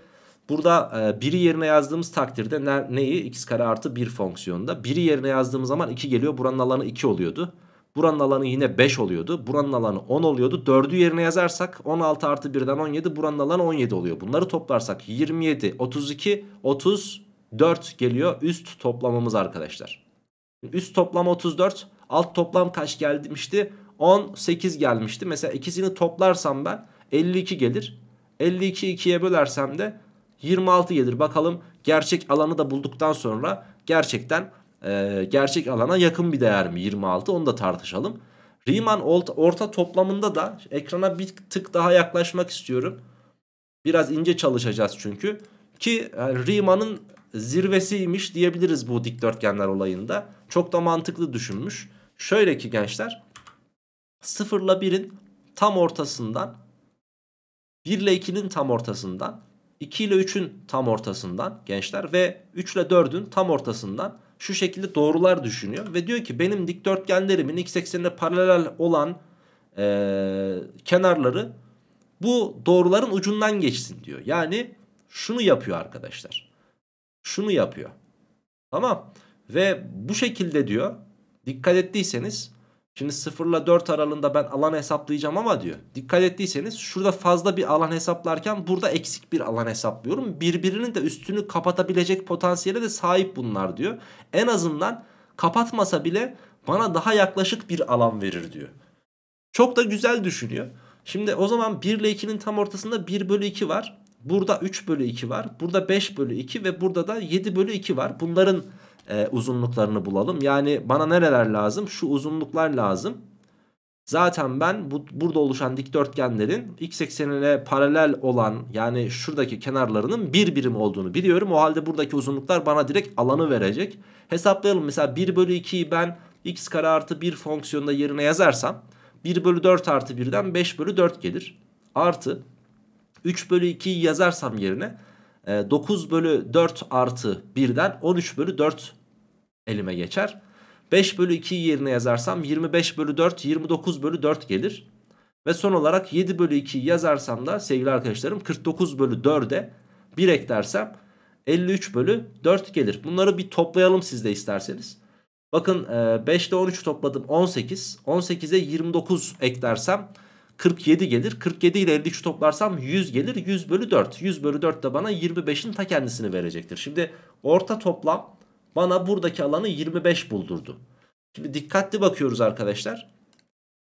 burada e, biri yerine yazdığımız takdirde ne, neyi x kare artı 1 fonksiyonunda biri yerine yazdığımız zaman 2 geliyor buranın alanı 2 oluyordu. Buranın alanı yine 5 oluyordu. Buranın alanı 10 oluyordu. 4'ü yerine yazarsak 16 artı 1'den 17 buranın alanı 17 oluyor. Bunları toplarsak 27, 32, 34 geliyor üst toplamımız arkadaşlar. Üst toplam 34 alt toplam kaç gelmişti? 18 gelmişti. Mesela ikisini toplarsam ben 52 gelir. 52 2'ye bölersem de 26 gelir. Bakalım gerçek alanı da bulduktan sonra gerçekten e, gerçek alana yakın bir değer mi 26 onu da tartışalım. Riemann orta toplamında da ekrana bir tık daha yaklaşmak istiyorum. Biraz ince çalışacağız çünkü. Ki e, Riemann'ın zirvesiymiş diyebiliriz bu dikdörtgenler olayında. Çok da mantıklı düşünmüş. Şöyle ki gençler 0 ile 1'in tam ortasından 1 ile 2'nin tam ortasından 2 ile 3'ün tam ortasından gençler ve 3 ile 4'ün tam ortasından şu şekilde doğrular düşünüyor. Ve diyor ki benim dikdörtgenlerimin x eksenine paralel olan e, kenarları bu doğruların ucundan geçsin diyor. Yani şunu yapıyor arkadaşlar. Şunu yapıyor. Tamam. Ve bu şekilde diyor dikkat ettiyseniz Şimdi 0 ile 4 aralığında ben alan hesaplayacağım ama diyor. Dikkat ettiyseniz şurada fazla bir alan hesaplarken burada eksik bir alan hesaplıyorum. Birbirinin de üstünü kapatabilecek potansiyele de sahip bunlar diyor. En azından kapatmasa bile bana daha yaklaşık bir alan verir diyor. Çok da güzel düşünüyor. Şimdi o zaman 1 ile 2'nin tam ortasında 1 bölü 2 var. Burada 3 bölü 2 var. Burada 5 bölü 2 ve burada da 7 bölü 2 var. Bunların e, uzunluklarını bulalım. Yani bana nereler lazım? Şu uzunluklar lazım. Zaten ben bu, burada oluşan dikdörtgenlerin x eksenine paralel olan yani şuradaki kenarlarının bir birim olduğunu biliyorum. O halde buradaki uzunluklar bana direkt alanı verecek. Hesaplayalım mesela 1 bölü 2'yi ben x kare artı 1 fonksiyonunda yerine yazarsam 1 bölü 4 artı 1'den 5 bölü 4 gelir. Artı 3 bölü 2'yi yazarsam yerine 9 e, bölü 4 artı 1'den 13 bölü 4 elime geçer. 5 bölü 2'yi yerine yazarsam 25 bölü 4 29 bölü 4 gelir. Ve son olarak 7 bölü 2'yi yazarsam da sevgili arkadaşlarım 49 bölü 4'e 1 eklersem 53 bölü 4 gelir. Bunları bir toplayalım siz de isterseniz. Bakın 5 e, ile 13 topladım 18. 18'e 29 eklersem 47 gelir. 47 ile 53 toplarsam 100 gelir. 100 bölü 4. 100 bölü 4 de bana 25'in ta kendisini verecektir. Şimdi orta toplam bana buradaki alanı 25 buldurdu. Şimdi dikkatli bakıyoruz arkadaşlar.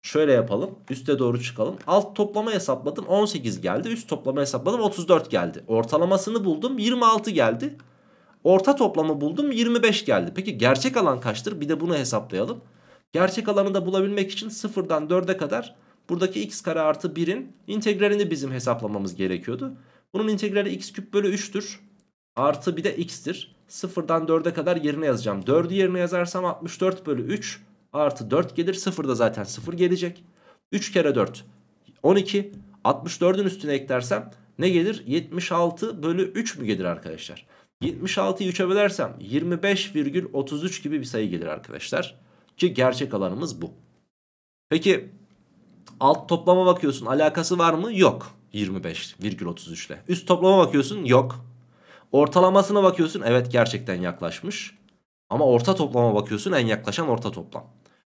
Şöyle yapalım. Üste doğru çıkalım. Alt toplama hesapladım 18 geldi. Üst toplama hesapladım 34 geldi. Ortalamasını buldum 26 geldi. Orta toplamı buldum 25 geldi. Peki gerçek alan kaçtır? Bir de bunu hesaplayalım. Gerçek alanı da bulabilmek için 0'dan 4'e kadar buradaki x kare artı 1'in integralini bizim hesaplamamız gerekiyordu. Bunun integrali x küp bölü 3'tür. Artı bir de x'tir. Sıfırdan 4'e kadar yerine yazacağım. 4'ü yerine yazarsam 64 bölü 3 artı 4 gelir. da zaten 0 gelecek. 3 kere 4 12. 64'ün üstüne eklersem ne gelir? 76 bölü 3 mü gelir arkadaşlar? 76'yı 3'e bölersem 25,33 gibi bir sayı gelir arkadaşlar. Ki gerçek alanımız bu. Peki alt toplama bakıyorsun alakası var mı? Yok. 25,33 ile. Üst toplama bakıyorsun yok. Ortalamasına bakıyorsun evet gerçekten yaklaşmış. Ama orta toplama bakıyorsun en yaklaşan orta toplam.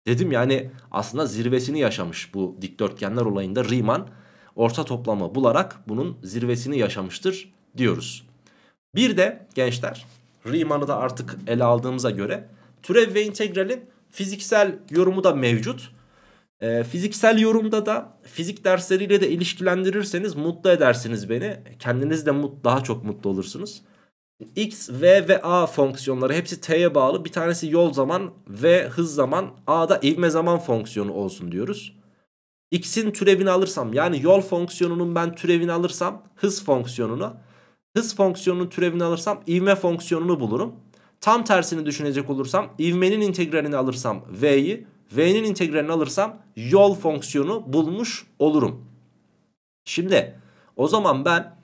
Dedim yani aslında zirvesini yaşamış bu dikdörtgenler olayında Riemann orta toplama bularak bunun zirvesini yaşamıştır diyoruz. Bir de gençler Riemann'ı da artık ele aldığımıza göre türev ve integralin fiziksel yorumu da mevcut. E, fiziksel yorumda da fizik dersleriyle de ilişkilendirirseniz mutlu edersiniz beni. Kendiniz de mut, daha çok mutlu olursunuz. X, V ve A fonksiyonları hepsi T'ye bağlı. Bir tanesi yol zaman, V hız zaman, A da ivme zaman fonksiyonu olsun diyoruz. X'in türevini alırsam yani yol fonksiyonunun ben türevini alırsam hız fonksiyonunu. Hız fonksiyonunun türevini alırsam ivme fonksiyonunu bulurum. Tam tersini düşünecek olursam ivmenin integralini alırsam V'yi V'nin integralini alırsam yol fonksiyonu bulmuş olurum. Şimdi o zaman ben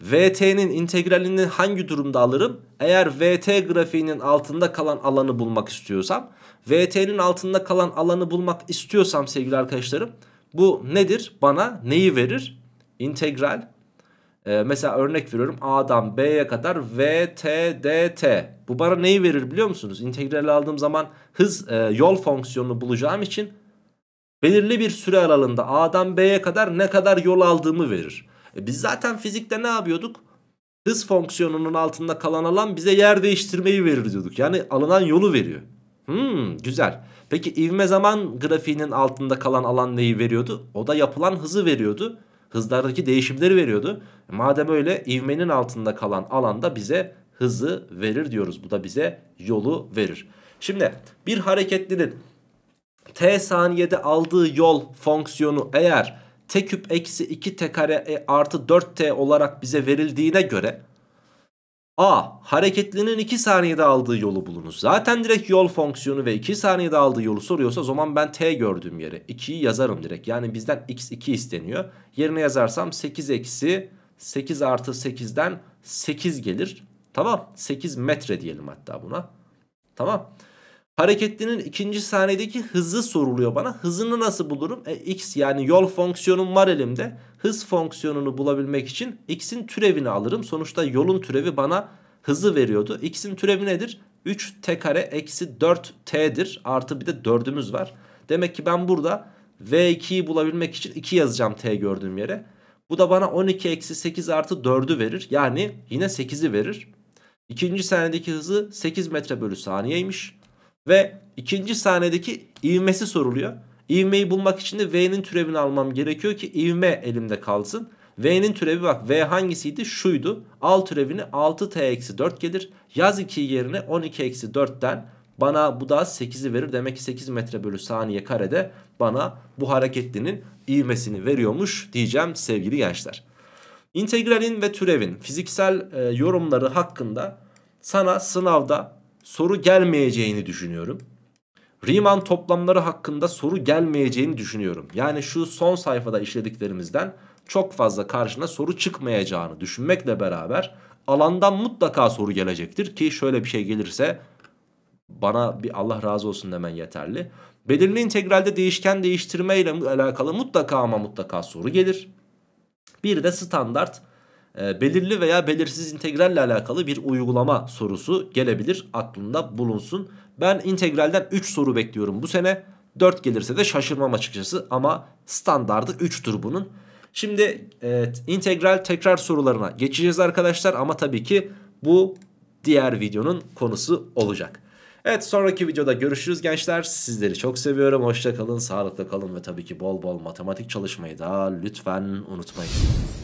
VT'nin integralini hangi durumda alırım? Eğer VT grafiğinin altında kalan alanı bulmak istiyorsam. VT'nin altında kalan alanı bulmak istiyorsam sevgili arkadaşlarım. Bu nedir? Bana neyi verir? İntegral ee, mesela örnek veriyorum A'dan B'ye kadar V, T, D, T. Bu bana neyi verir biliyor musunuz? İntegral aldığım zaman hız e, yol fonksiyonunu bulacağım için belirli bir süre aralığında A'dan B'ye kadar ne kadar yol aldığımı verir. E, biz zaten fizikte ne yapıyorduk? Hız fonksiyonunun altında kalan alan bize yer değiştirmeyi verir diyorduk. Yani alınan yolu veriyor. Hmm, güzel. Peki ivme zaman grafiğinin altında kalan alan neyi veriyordu? O da yapılan hızı veriyordu hızlardaki değişimleri veriyordu. E, madem öyle ivmenin altında kalan alanda bize hızı verir diyoruz. Bu da bize yolu verir. Şimdi bir hareketlinin t saniyede aldığı yol fonksiyonu eğer t küp eksi 2t kare e artı 4t olarak bize verildiğine göre A. Hareketlinin 2 saniyede aldığı yolu bulunuz. Zaten direkt yol fonksiyonu ve 2 saniyede aldığı yolu soruyorsa o zaman ben t gördüğüm yere 2'yi yazarım direkt. Yani bizden x2 isteniyor. Yerine yazarsam 8 eksi 8 artı 8'den 8 gelir. Tamam 8 metre diyelim hatta buna. Tamam. Hareketlinin ikinci saniyedeki hızı soruluyor bana. Hızını nasıl bulurum? E, x yani yol fonksiyonum var elimde. Hız fonksiyonunu bulabilmek için x'in türevini alırım. Sonuçta yolun türevi bana hızı veriyordu. x'in türevi nedir? 3t kare eksi 4t'dir. Artı bir de 4'ümüz var. Demek ki ben burada v2'yi bulabilmek için 2 yazacağım t gördüğüm yere. Bu da bana 12 eksi 8 artı 4'ü verir. Yani yine 8'i verir. İkinci saniyedeki hızı 8 metre bölü saniyeymiş. Ve ikinci sahnedeki ivmesi soruluyor. İvmeyi bulmak için de V'nin türevini almam gerekiyor ki ivme elimde kalsın. V'nin türevi bak V hangisiydi? Şuydu. Al türevini 6T-4 gelir. Yaz 2 yerine 12-4'ten bana bu da 8'i verir. Demek ki 8 metre bölü saniye karede bana bu hareketlinin ivmesini veriyormuş diyeceğim sevgili gençler. İntegralin ve türevin fiziksel e, yorumları hakkında sana sınavda soru gelmeyeceğini düşünüyorum. Riemann toplamları hakkında soru gelmeyeceğini düşünüyorum. Yani şu son sayfada işlediklerimizden çok fazla karşına soru çıkmayacağını düşünmekle beraber alandan mutlaka soru gelecektir ki şöyle bir şey gelirse bana bir Allah razı olsun demen yeterli. Belirli integralde değişken değiştirme ile alakalı mutlaka ama mutlaka soru gelir. Bir de standart ee, belirli veya belirsiz integralle alakalı bir uygulama sorusu gelebilir aklında bulunsun. Ben integralden 3 soru bekliyorum bu sene. 4 gelirse de şaşırmam açıkçası ama standardı 3'tür bunun. Şimdi e, integral tekrar sorularına geçeceğiz arkadaşlar ama tabii ki bu diğer videonun konusu olacak. Evet sonraki videoda görüşürüz gençler. Sizleri çok seviyorum. Hoşçakalın. kalın, sağlıkla kalın ve tabii ki bol bol matematik çalışmayı da lütfen unutmayın.